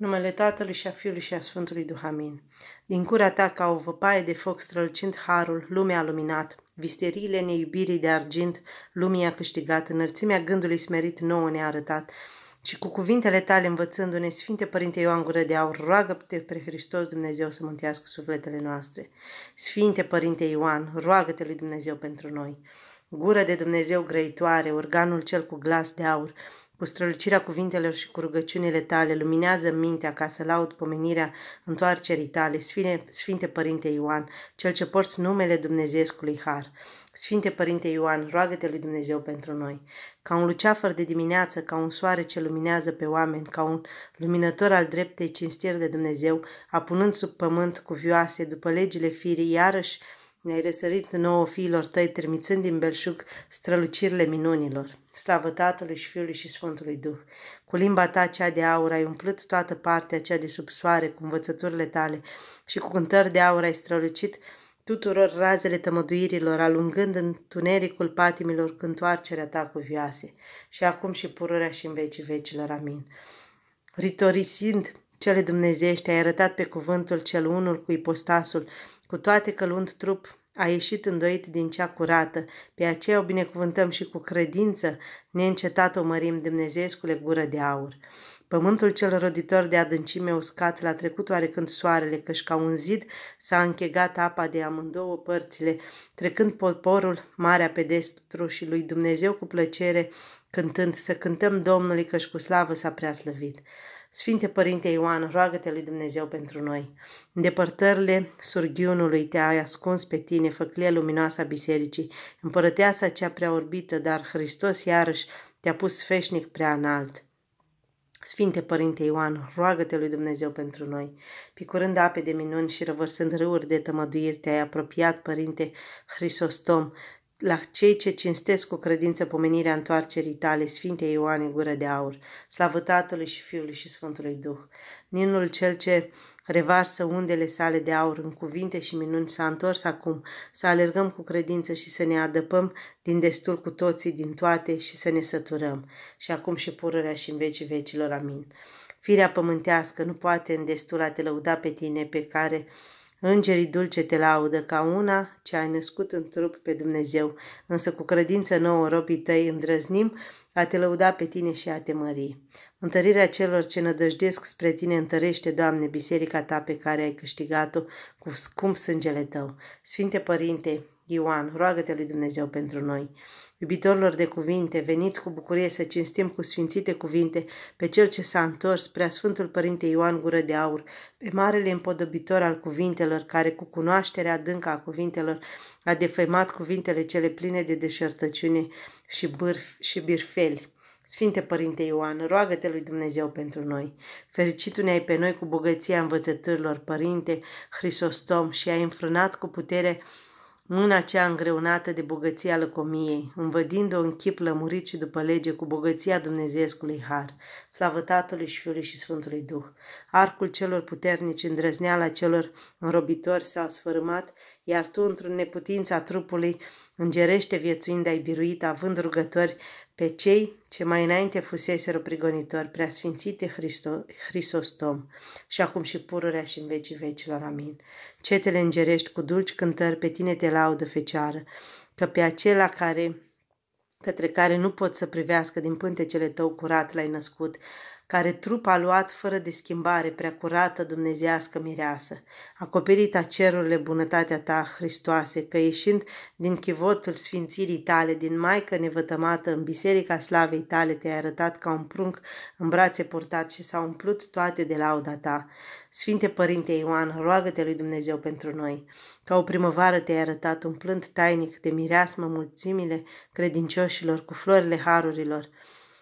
numele Tatălui și a Fiului și a Sfântului Duhamin. Din cura ta ca o văpaie de foc strălcind harul, lumea a luminat, visteriile neiubirii de argint, lumii a câștigat, înălțimea gândului smerit nouă ne-a arătat, și cu cuvintele tale învățându-ne, Sfinte Părinte Ioan Gură de Aur, roagă-te pe Hristos Dumnezeu să mântuiască sufletele noastre. Sfinte Părinte Ioan, roagă-te lui Dumnezeu pentru noi. Gură de Dumnezeu grăitoare, organul cel cu glas de aur, cu strălucirea cuvintelor și cu rugăciunile tale, luminează mintea ca să laud pomenirea întoarcerii tale, Sfinte, Sfinte Părinte Ioan, cel ce porți numele Dumnezeescului Har. Sfinte Părinte Ioan, roagă-te lui Dumnezeu pentru noi. Ca un luceafăr de dimineață, ca un soare ce luminează pe oameni, ca un luminător al dreptei cinstiri de Dumnezeu, apunând sub pământ cuvioase, după legile firii, iarăși ne-ai răsărit nouă fiilor tăi, trimițând din belșug strălucirile minunilor. Slavă Tatălui și Fiului și Sfântului Duh! Cu limba ta cea de aur ai umplut toată partea cea de sub soare cu învățăturile tale și cu cântări de aur ai strălucit tuturor razele tămăduirilor, alungând în tunericul patimilor cântoarcerea ta vioase și acum și pururea și în vecii vecilor. Amin. Ritorisind cele dumnezeiești, ai arătat pe cuvântul cel unul cu ipostasul, cu toate că luând trup a ieșit îndoit din cea curată, pe aceea o binecuvântăm și cu credință, neîncetat o mărim Dumnezeescule gură de aur. Pământul cel roditor de adâncime uscat l-a trecut oarecând soarele, căci ca un zid s-a închegat apa de amândouă părțile, trecând poporul marea pe destru și lui Dumnezeu cu plăcere, cântând să cântăm Domnului căci cu slavă s-a prea slăvit. Sfinte Părinte Ioan, roagă-te lui Dumnezeu pentru noi. Îndepărtările surghiunului te-ai ascuns pe tine, făclie luminoasa bisericii, împărăteasa cea prea orbită, dar Hristos iarăși te-a pus feșnic prea înalt. Sfinte Părinte Ioan, roagă-te lui Dumnezeu pentru noi. Picurând ape de minuni și răvărsând râuri de tămăduiri, te-ai apropiat, Părinte Hristostom, la cei ce cinstesc cu credință pomenirea întoarcerii tale, Sfinte Ioane, gură de aur, slavă Tatălui și Fiului și Sfântului Duh, ninul cel ce revarsă undele sale de aur în cuvinte și minuni, s-a întors acum, să alergăm cu credință și să ne adăpăm din destul cu toții, din toate și să ne săturăm. Și acum și pururea și în vecii vecilor. Amin. Firea pământească nu poate în destul a te lăuda pe tine, pe care Îngerii dulce te laudă ca una ce ai născut în trup pe Dumnezeu, însă cu credință nouă robii tăi îndrăznim a te lăuda pe tine și a te mări. Întărirea celor ce nădăjdesc spre tine întărește, Doamne, biserica ta pe care ai câștigat-o cu scump sângele tău. Sfinte Părinte, Ioan, roagă-te lui Dumnezeu pentru noi. Iubitorilor de cuvinte, veniți cu bucurie să cinstim cu sfințite cuvinte pe cel ce s-a întors spre Sfântul Părinte Ioan Gură de Aur, pe marele împodobitor al cuvintelor, care cu cunoașterea adâncă a cuvintelor a defăimat cuvintele cele pline de deșertăciune și, bârf, și birfeli. Sfinte Părinte Ioan, roagă-te lui Dumnezeu pentru noi. Fericitul ne-ai pe noi cu bogăția învățăturilor, Părinte Hristostom, și ai înfrânat cu putere Mâna cea îngreunată de bogăția lăcomiei, învădind-o în chip lămurit și după lege cu bogăția Dumnezeescului Har, slavă Tatălui și Fiului și Sfântului Duh. Arcul celor puternici, îndrăzneala celor înrobitori s-a sfărâmat iar tu, într-o a trupului, îngerește viețuind ai biruit, având rugători pe cei ce mai înainte fuseseră prigonitori, preasfințite Hristo, Hristostom, și acum și pururea și în vecii vecilor. Amin. Cetele îngerești, cu dulci cântări, pe tine te laudă, Fecioară, că pe acela care către care nu pot să privească din pântecele tău curat l-ai născut, care trup a luat fără de schimbare prea curată dumnezească mireasă, acoperit a cerurile bunătatea ta, Hristoase, că ieșind din chivotul sfințirii tale, din Maică nevătămată, în biserica slavei tale te-ai arătat ca un prunc în brațe purtat și s-au umplut toate de lauda ta. Sfinte Părinte Ioan, roagă-te lui Dumnezeu pentru noi. Ca o primăvară te-ai arătat umplând tainic de mireasmă mulțimile credincioșilor cu florile harurilor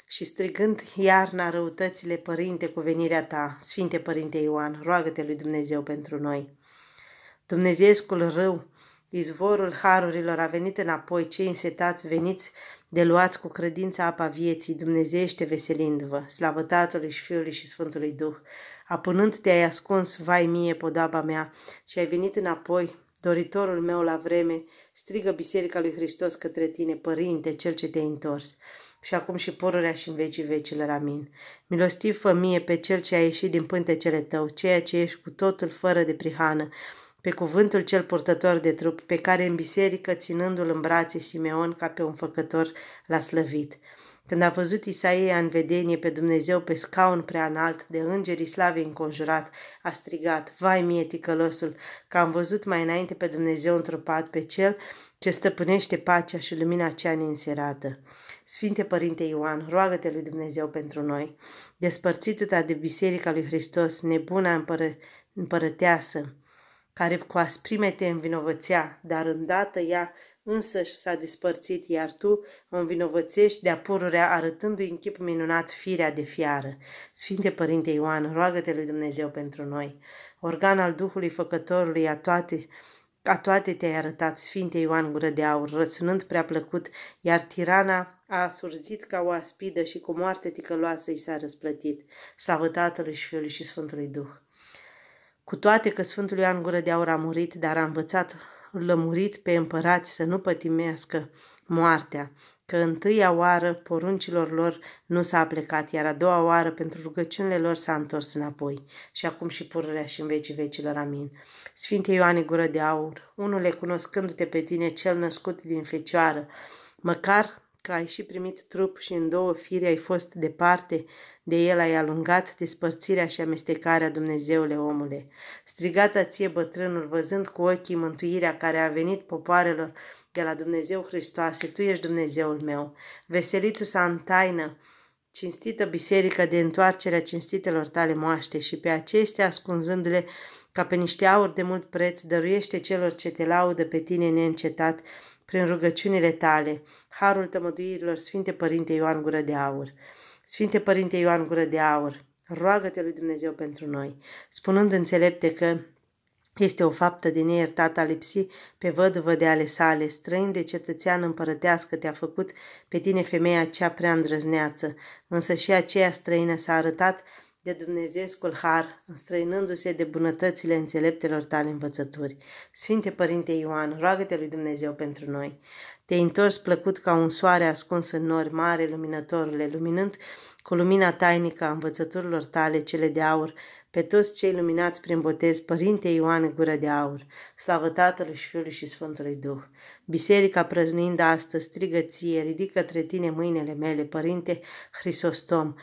și strigând iarna răutățile, Părinte, cu venirea ta, Sfinte Părinte Ioan, roagă-te lui Dumnezeu pentru noi. Dumnezeescul rău, izvorul harurilor a venit înapoi, cei însetați veniți de luați cu credința apa vieții, Dumnezeiește veselindu-vă, slavă Tatălui și Fiului și Sfântului Duh, apunând te-ai ascuns, vai mie, podaba mea, și ai venit înapoi, Doritorul meu la vreme, strigă Biserica lui Hristos către tine, Părinte, Cel ce te-ai întors, și acum și pururea și în vecii vecilor, amin. Milostiv fă mie pe Cel ce a ieșit din pântecele tău, ceea ce ești cu totul fără de prihană, pe cuvântul cel purtător de trup, pe care în biserică, ținându-l în brațe, Simeon, ca pe un făcător, l-a slăvit. Când a văzut Isaia în vedenie pe Dumnezeu pe scaun prea înalt, de îngerii slavei înconjurat, a strigat, Vai mie, ticălosul, că am văzut mai înainte pe Dumnezeu întrupat pe cel ce stăpânește pacea și lumina cea neînserată. Sfinte Părinte Ioan, roagă-te lui Dumnezeu pentru noi. ta de Biserica lui Hristos, nebuna împără- împărăteasă, care cu asprime te învinovățea, dar îndată ea însăși s-a despărțit, iar tu mă învinovățești de-a pururea, arătându-i în chip minunat firea de fiară. Sfinte Părinte Ioan, roagă-te lui Dumnezeu pentru noi. Organ al Duhului Făcătorului a toate, a toate te-ai arătat, Sfinte Ioan Gură de Aur, răsunând prea plăcut, iar tirana a surzit ca o aspidă și cu moarte ticăloasă i s-a răsplătit. Slavă Tatălui și Fiului și Sfântului Duh! Cu toate că Sfântul Ioan Gură de Aur a murit, dar a învățat lămurit pe împărați să nu pătimească moartea, că întâia oară poruncilor lor nu s-a plecat, iar a doua oară pentru rugăciunile lor s-a întors înapoi. Și acum și pururea și în vecii vecilor. Amin. Sfinte Ioane Gură de Aur, unule cunoscându-te pe tine, cel născut din Fecioară, măcar că ai și primit trup și în două fire ai fost departe, de el ai alungat despărțirea și amestecarea Dumnezeule omule. Strigata ție bătrânul, văzând cu ochii mântuirea care a venit popoarelor de la Dumnezeu Hristoase, tu ești Dumnezeul meu. Veselitul s-a în taină, cinstită biserică de întoarcerea cinstitelor tale moaște și pe acestea ascunzându-le ca pe niște aur de mult preț, dăruiește celor ce te laudă pe tine neîncetat prin rugăciunile tale, harul tămăduirilor Sfinte Părinte Ioan Gură de Aur. Sfinte Părinte Ioan Gură de Aur, roagă-te lui Dumnezeu pentru noi, spunând înțelepte că este o faptă de neiertat a lipsi pe văduvă de ale sale, străin de cetățean împărătească te-a făcut pe tine femeia cea prea îndrăzneață, însă și aceea străină s-a arătat de Dumnezeescul har, înstrăinându-se de bunătățile înțeleptelor tale învățături. Sfinte Părinte Ioan, roagă-te lui Dumnezeu pentru noi. Te-ai întors plăcut ca un soare ascuns în nori mare, luminătorule, luminând cu lumina tainică a învățăturilor tale cele de aur, pe toți cei luminați prin botez, Părinte Ioan Gură de Aur, slavă Tatălui și Fiului și Sfântului Duh. Biserica prăznind astăzi strigă ție, ridică către tine mâinile mele, Părinte Tom,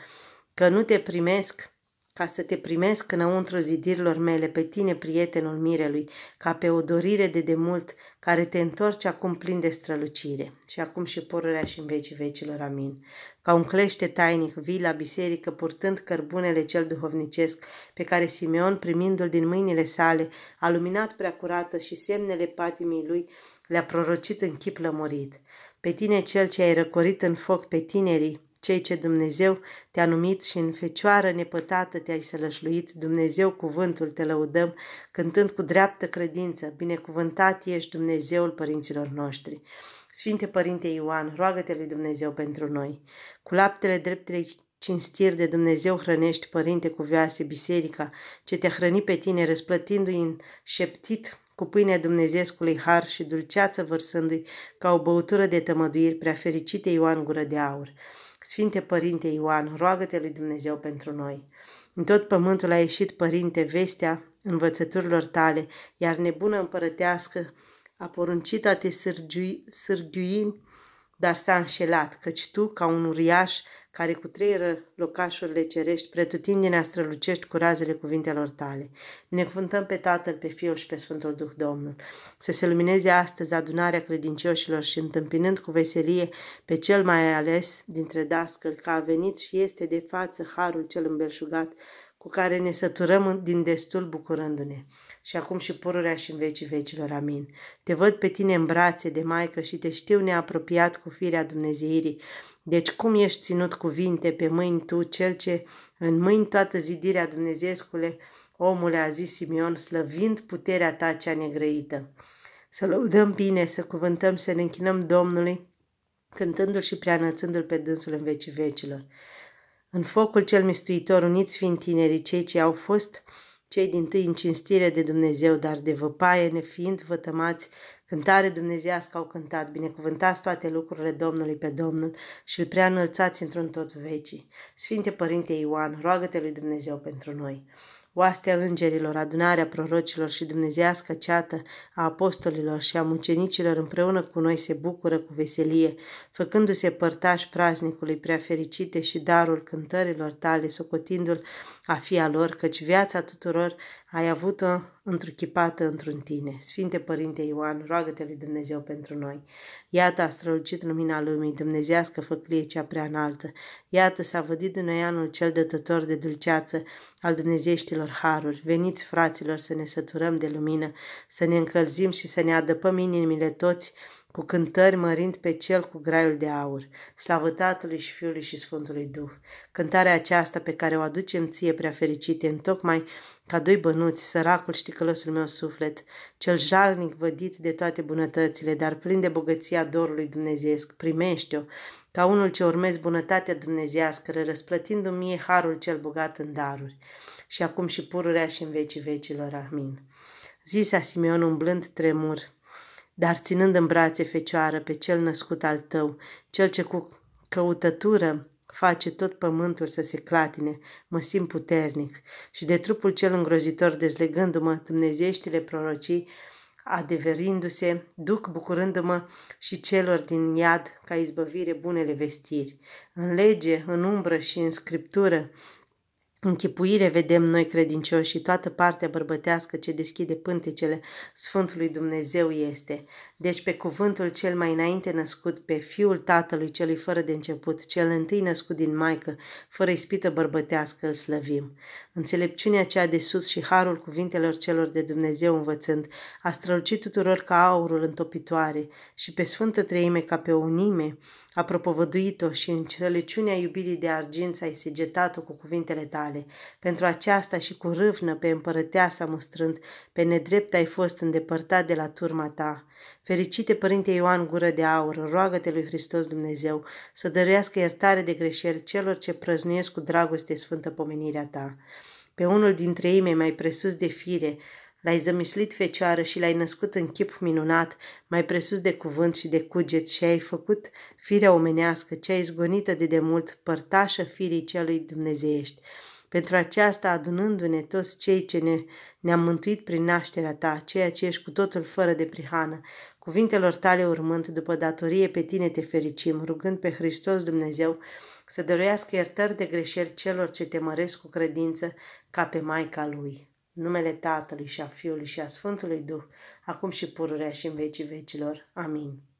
că nu te primesc ca să te primesc înăuntru zidirilor mele pe tine, prietenul mirelui, ca pe o dorire de demult care te întorci acum plin de strălucire și acum și porurea și în vecii vecilor, amin. Ca un clește tainic vii la biserică purtând cărbunele cel duhovnicesc pe care Simeon, primindu-l din mâinile sale, a luminat prea curată și semnele patimii lui le-a prorocit în chip lămurit. Pe tine cel ce ai răcorit în foc pe tinerii, cei ce Dumnezeu te-a numit și în fecioară nepătată te-ai sălășluit, Dumnezeu cuvântul te lăudăm, cântând cu dreaptă credință, binecuvântat ești Dumnezeul părinților noștri. Sfinte Părinte Ioan, roagă-te lui Dumnezeu pentru noi. Cu laptele dreptei cinstir de Dumnezeu hrănești, Părinte, cu vease biserica, ce te-a hrănit pe tine, răsplătindu-i în șeptit cu pâinea Dumnezeescului har și dulceață vărsându-i ca o băutură de tămăduiri prea fericite Ioan Gură de Aur. Sfinte Părinte Ioan, roagă-te lui Dumnezeu pentru noi. În tot pământul a ieșit, Părinte, vestea învățăturilor tale, iar nebună împărătească a poruncit a te sârgiui, sârgiui dar s-a înșelat, căci tu, ca un uriaș care cu trei locașurile cerești, pretutindinea strălucești cu razele cuvintelor tale. Binecuvântăm pe Tatăl, pe Fiul și pe Sfântul Duh Domnul. Să se lumineze astăzi adunarea credincioșilor și întâmpinând cu veselie pe cel mai ales dintre dascăl, că a venit și este de față harul cel îmbelșugat cu care ne săturăm din destul bucurându-ne. Și acum și pururea și în vecii vecilor. Amin. Te văd pe tine în brațe de maică și te știu neapropiat cu firea Dumnezeirii. Deci cum ești ținut cuvinte pe mâini tu, cel ce în mâini toată zidirea Dumnezeescule, omule, a zis Simeon, slăvind puterea ta cea negrăită. Să lăudăm bine, să cuvântăm, să ne închinăm Domnului, cântându-l și preanățându-l pe dânsul în vecii vecilor. În focul cel mistuitor uniți fiind tinerii cei ce au fost, cei din tâi în cinstire de Dumnezeu, dar de văpaie nefiind vătămați, cântare dumnezească au cântat, binecuvântați toate lucrurile Domnului pe Domnul și îl prea înălțați într-un toți vecii. Sfinte Părinte Ioan, roagă-te lui Dumnezeu pentru noi! oastea îngerilor, adunarea prorocilor și dumnezească ceată a apostolilor și a mucenicilor împreună cu noi se bucură cu veselie, făcându-se părtași praznicului prea fericite și darul cântărilor tale, socotindu-l a fi a lor, căci viața tuturor ai avut-o întruchipată într-un tine. Sfinte Părinte Ioan, roagă-te lui Dumnezeu pentru noi. Iată a strălucit lumina lumii, dumnezească făclie cea prea înaltă. Iată s-a vădit din noi anul cel dătător de dulceață al dumnezeieștilor haruri. Veniți, fraților, să ne săturăm de lumină, să ne încălzim și să ne adăpăm inimile toți cu cântări mărind pe cel cu graiul de aur, slavă Tatălui și Fiului și Sfântului Duh. Cântarea aceasta pe care o aducem ție prea fericite, întocmai ca doi bănuți, săracul și ticălăsul meu suflet, cel jalnic vădit de toate bunătățile, dar plin de bogăția dorului dumnezeesc, primește-o, ca unul ce urmezi bunătatea dumnezească, răsplătindu-mi mie harul cel bogat în daruri, și acum și pururea și în vecii vecilor. Amin. Zisa Simeon umblând tremur, dar ținând în brațe fecioară pe cel născut al tău, cel ce cu căutătură face tot pământul să se clatine, mă simt puternic și de trupul cel îngrozitor dezlegându-mă, dumnezeieștile prorocii, adeverindu-se, duc bucurându-mă și celor din iad ca izbăvire bunele vestiri. În lege, în umbră și în scriptură Închipuire vedem noi credincioși și toată partea bărbătească ce deschide pântecele Sfântului Dumnezeu este. Deci pe cuvântul cel mai înainte născut, pe fiul tatălui celui fără de început, cel întâi născut din maică, fără ispită bărbătească îl slăvim. Înțelepciunea cea de sus și harul cuvintelor celor de Dumnezeu învățând a strălucit tuturor ca aurul întopitoare și pe Sfântă Treime ca pe unime a propovăduit-o și în înțelepciunea iubirii de argint ai segetat-o cu cuvintele tale. Pentru aceasta și cu râvnă pe împărăteasa mustrând, pe nedrept ai fost îndepărtat de la turma ta. Fericite Părinte Ioan Gură de Aur, roagă-te lui Hristos Dumnezeu să dăruiască iertare de greșeli celor ce prăznuiesc cu dragoste sfântă pomenirea ta. Pe unul dintre ei mai presus de fire, L-ai zămislit, fecioară, și l-ai născut în chip minunat, mai presus de cuvânt și de cuget, și ai făcut firea omenească, cea izgonită de demult, părtașă firii celui dumnezeiești. Pentru aceasta, adunându-ne toți cei ce ne, ne-am mântuit prin nașterea ta, ceea ce ești cu totul fără de prihană, cuvintelor tale urmând, după datorie pe tine te fericim, rugând pe Hristos Dumnezeu să dăruiască iertări de greșeli celor ce te măresc cu credință ca pe Maica Lui numele Tatălui și a Fiului și a Sfântului Duh, acum și pururea și în vecii vecilor. Amin.